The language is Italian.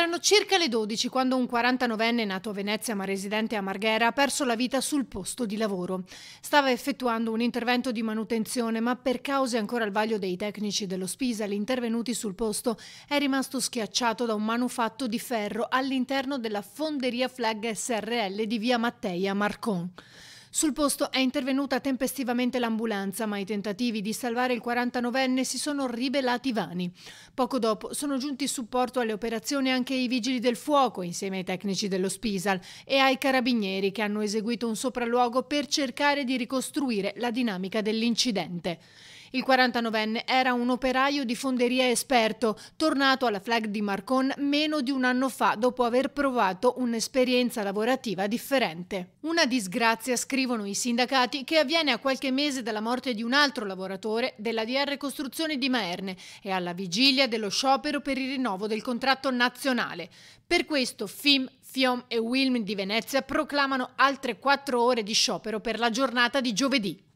Erano circa le 12 quando un 49enne nato a Venezia ma residente a Marghera ha perso la vita sul posto di lavoro. Stava effettuando un intervento di manutenzione ma per cause ancora al vaglio dei tecnici dello Spisal intervenuti sul posto è rimasto schiacciato da un manufatto di ferro all'interno della fonderia Flag SRL di via Matteia Marcon. Sul posto è intervenuta tempestivamente l'ambulanza, ma i tentativi di salvare il 49enne si sono rivelati vani. Poco dopo sono giunti in supporto alle operazioni anche i vigili del fuoco, insieme ai tecnici dello Spisal e ai carabinieri che hanno eseguito un sopralluogo per cercare di ricostruire la dinamica dell'incidente. Il 49enne era un operaio di fonderia esperto, tornato alla flag di Marcon meno di un anno fa dopo aver provato un'esperienza lavorativa differente. Una disgrazia, scrivono i sindacati, che avviene a qualche mese dalla morte di un altro lavoratore della DR Costruzioni di Maerne e alla vigilia dello sciopero per il rinnovo del contratto nazionale. Per questo FIM, FIOM e WILM di Venezia proclamano altre quattro ore di sciopero per la giornata di giovedì.